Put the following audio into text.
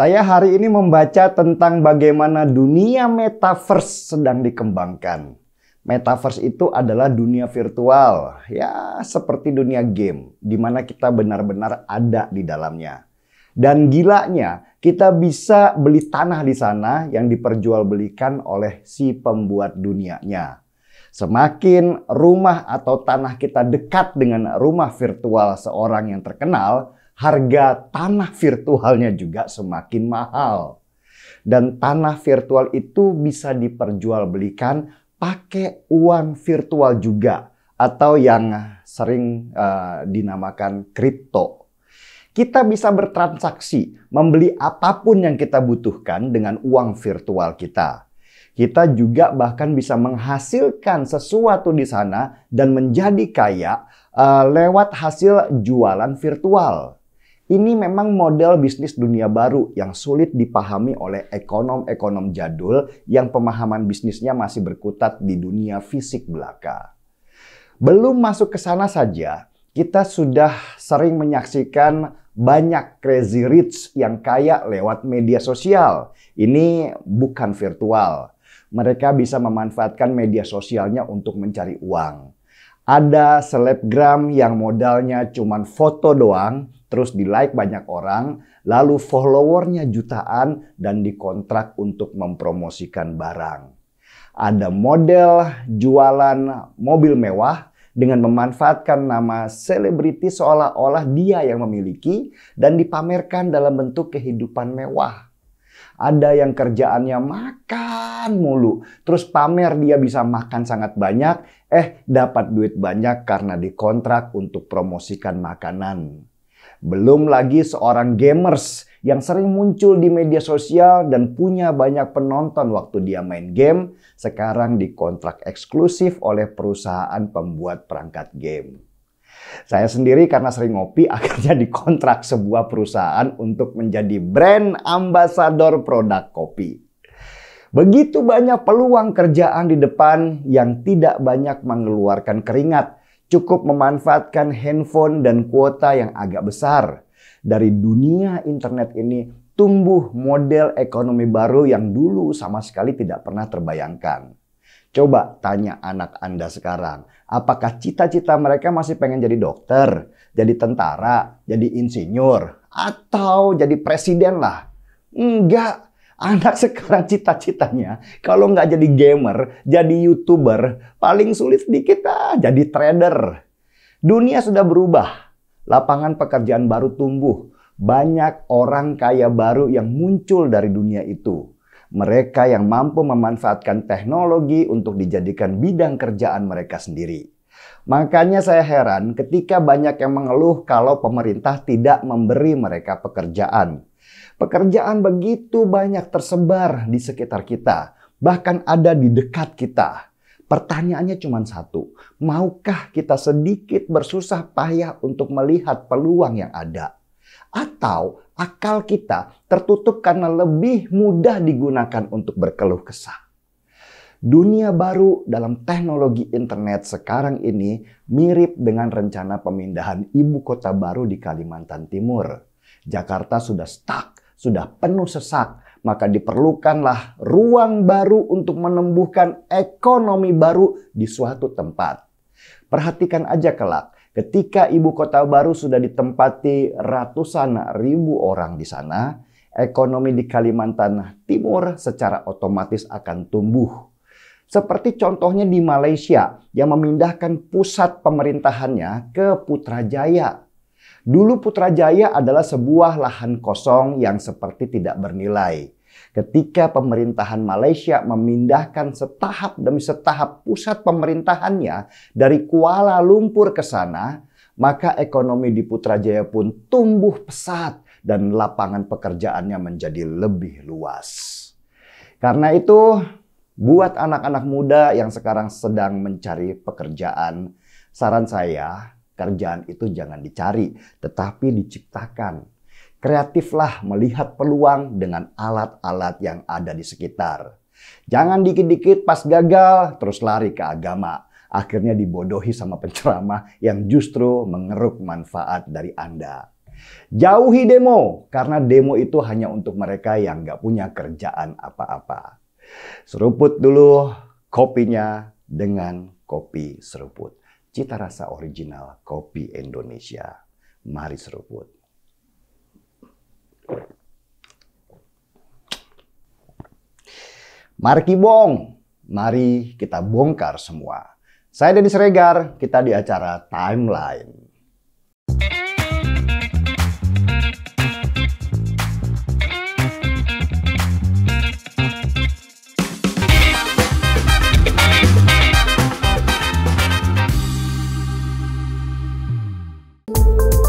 Saya hari ini membaca tentang bagaimana dunia metaverse sedang dikembangkan. Metaverse itu adalah dunia virtual, ya seperti dunia game, di mana kita benar-benar ada di dalamnya. Dan gilanya, kita bisa beli tanah di sana yang diperjualbelikan oleh si pembuat dunianya. Semakin rumah atau tanah kita dekat dengan rumah virtual seorang yang terkenal, harga tanah virtualnya juga semakin mahal. Dan tanah virtual itu bisa diperjualbelikan pakai uang virtual juga atau yang sering uh, dinamakan kripto. Kita bisa bertransaksi, membeli apapun yang kita butuhkan dengan uang virtual kita. Kita juga bahkan bisa menghasilkan sesuatu di sana dan menjadi kaya uh, lewat hasil jualan virtual. Ini memang model bisnis dunia baru yang sulit dipahami oleh ekonom-ekonom jadul yang pemahaman bisnisnya masih berkutat di dunia fisik belaka. Belum masuk ke sana saja, kita sudah sering menyaksikan banyak crazy rich yang kaya lewat media sosial. Ini bukan virtual. Mereka bisa memanfaatkan media sosialnya untuk mencari uang. Ada selebgram yang modalnya cuma foto doang, terus di like banyak orang, lalu followernya jutaan dan dikontrak untuk mempromosikan barang. Ada model jualan mobil mewah dengan memanfaatkan nama selebriti seolah-olah dia yang memiliki dan dipamerkan dalam bentuk kehidupan mewah. Ada yang kerjaannya makan mulu, terus pamer dia bisa makan sangat banyak, eh dapat duit banyak karena dikontrak untuk promosikan makanan belum lagi seorang gamers yang sering muncul di media sosial dan punya banyak penonton waktu dia main game, sekarang dikontrak eksklusif oleh perusahaan pembuat perangkat game. Saya sendiri karena sering ngopi akhirnya dikontrak sebuah perusahaan untuk menjadi brand ambasador produk kopi. Begitu banyak peluang kerjaan di depan yang tidak banyak mengeluarkan keringat cukup memanfaatkan handphone dan kuota yang agak besar. Dari dunia internet ini tumbuh model ekonomi baru yang dulu sama sekali tidak pernah terbayangkan. Coba tanya anak Anda sekarang, apakah cita-cita mereka masih pengen jadi dokter, jadi tentara, jadi insinyur, atau jadi presiden lah? Enggak, Anak sekarang cita-citanya kalau nggak jadi gamer, jadi youtuber, paling sulit sedikit ah, jadi trader. Dunia sudah berubah, lapangan pekerjaan baru tumbuh, banyak orang kaya baru yang muncul dari dunia itu. Mereka yang mampu memanfaatkan teknologi untuk dijadikan bidang kerjaan mereka sendiri. Makanya saya heran ketika banyak yang mengeluh kalau pemerintah tidak memberi mereka pekerjaan. Pekerjaan begitu banyak tersebar di sekitar kita, bahkan ada di dekat kita. Pertanyaannya cuma satu, maukah kita sedikit bersusah payah untuk melihat peluang yang ada? Atau akal kita tertutup karena lebih mudah digunakan untuk berkeluh kesah? Dunia baru dalam teknologi internet sekarang ini mirip dengan rencana pemindahan ibu kota baru di Kalimantan Timur Jakarta sudah stuck, sudah penuh sesak, maka diperlukanlah ruang baru untuk menumbuhkan ekonomi baru di suatu tempat. Perhatikan aja kelak, ketika ibu kota baru sudah ditempati ratusan ribu orang di sana, ekonomi di Kalimantan Timur secara otomatis akan tumbuh. Seperti contohnya di Malaysia yang memindahkan pusat pemerintahannya ke Putrajaya Dulu Putrajaya adalah sebuah lahan kosong yang seperti tidak bernilai. Ketika pemerintahan Malaysia memindahkan setahap demi setahap pusat pemerintahannya dari Kuala Lumpur ke sana, maka ekonomi di Putrajaya pun tumbuh pesat dan lapangan pekerjaannya menjadi lebih luas. Karena itu, buat anak-anak muda yang sekarang sedang mencari pekerjaan, saran saya Kerjaan itu jangan dicari, tetapi diciptakan. Kreatiflah melihat peluang dengan alat-alat yang ada di sekitar. Jangan dikit-dikit pas gagal terus lari ke agama. Akhirnya dibodohi sama penceramah yang justru mengeruk manfaat dari Anda. Jauhi demo, karena demo itu hanya untuk mereka yang gak punya kerjaan apa-apa. Seruput dulu kopinya dengan kopi seruput cita rasa original kopi Indonesia. Mari seruput. Mari Bong, mari kita bongkar semua. Saya Denny Regar, kita di acara Timeline. you